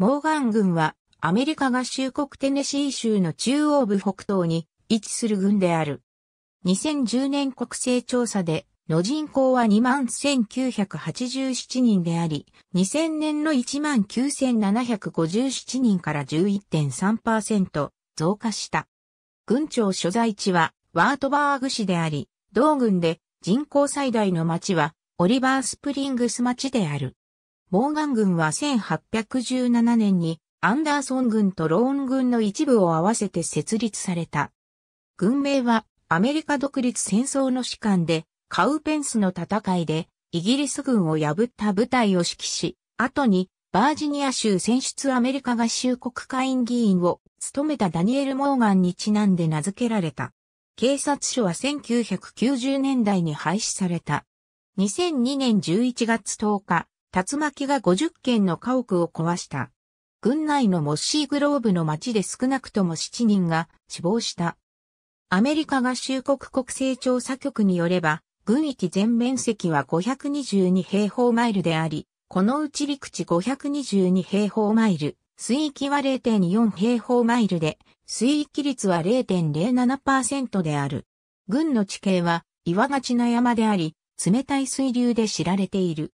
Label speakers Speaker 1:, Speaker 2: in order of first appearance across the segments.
Speaker 1: モーガン軍はアメリカ合衆国テネシー州の中央部北東に位置する軍である。2010年国勢調査での人口は21,987人であり、2000年の19,757人から11.3%増加した。軍庁所在地はワートバーグ市であり、同軍で人口最大の町はオリバースプリングス町である。モーガン軍は1817年にアンダーソン軍とローン軍の一部を合わせて設立された。軍名はアメリカ独立戦争の士官でカウペンスの戦いでイギリス軍を破った部隊を指揮し、後にバージニア州選出アメリカ合衆国会員議員を務めたダニエル・モーガンにちなんで名付けられた。警察署は1990年代に廃止された。2002年11月10日、竜巻が50件の家屋を壊した。軍内のモッシーグローブの町で少なくとも7人が死亡した。アメリカ合衆国国勢調査局によれば、軍域全面積は522平方マイルであり、このうち陸地522平方マイル、水域は0.4平方マイルで、水域率は0.07%である。軍の地形は岩がちな山であり、冷たい水流で知られている。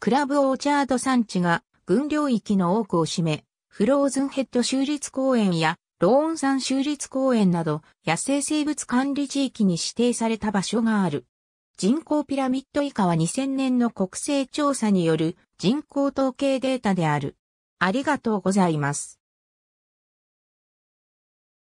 Speaker 1: クラブオーチャード産地が軍領域の多くを占め、フローズンヘッド州立公園やローン山州立公園など野生生物管理地域に指定された場所がある。人口ピラミッド以下は2000年の国勢調査による人口統計データである。ありがとうございます。